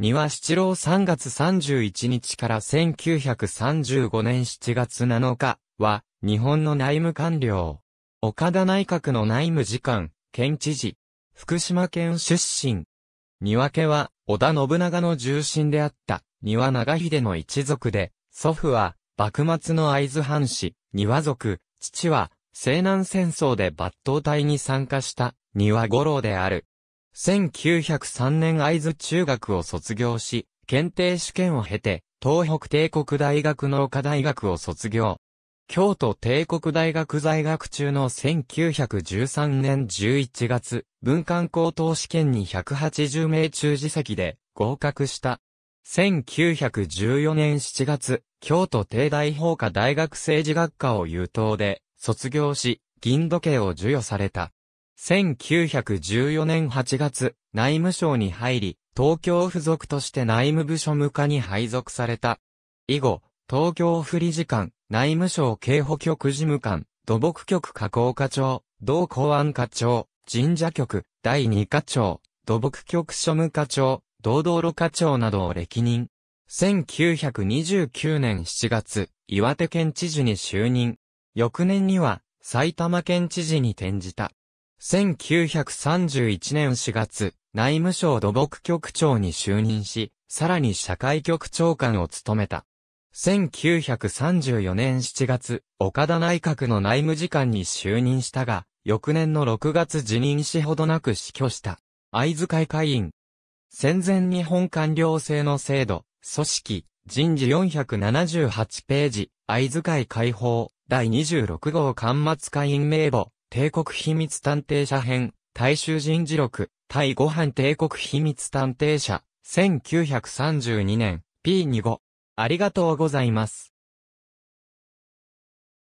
庭七郎3月31日から1935年7月7日は、日本の内務官僚。岡田内閣の内務次官、県知事。福島県出身。庭家は、織田信長の重臣であった、庭長秀の一族で、祖父は、幕末の会津藩士、庭族、父は、西南戦争で抜刀隊に参加した、庭五郎である。1903年会津中学を卒業し、検定試験を経て、東北帝国大学農科大学を卒業。京都帝国大学在学中の1913年11月、文官高等試験に180名中次席で合格した。1914年7月、京都帝大法科大学政治学科を優等で卒業し、銀時計を授与された。1914年8月、内務省に入り、東京付属として内務部署務課に配属された。以後、東京府理事官、内務省警保局事務官、土木局加工課長、同公安課長、神社局、第二課長、土木局庶務課長、同道路課長などを歴任。1929年7月、岩手県知事に就任。翌年には、埼玉県知事に転じた。1931年4月、内務省土木局長に就任し、さらに社会局長官を務めた。1934年7月、岡田内閣の内務次官に就任したが、翌年の6月辞任しほどなく死去した。会津会会員。戦前日本官僚制の制度、組織、人事478ページ、会津会解放、第26号官末会員名簿、帝国秘密探偵者編、大衆人事録、対ご飯帝国秘密探偵者、1932年、P25。ありがとうございます。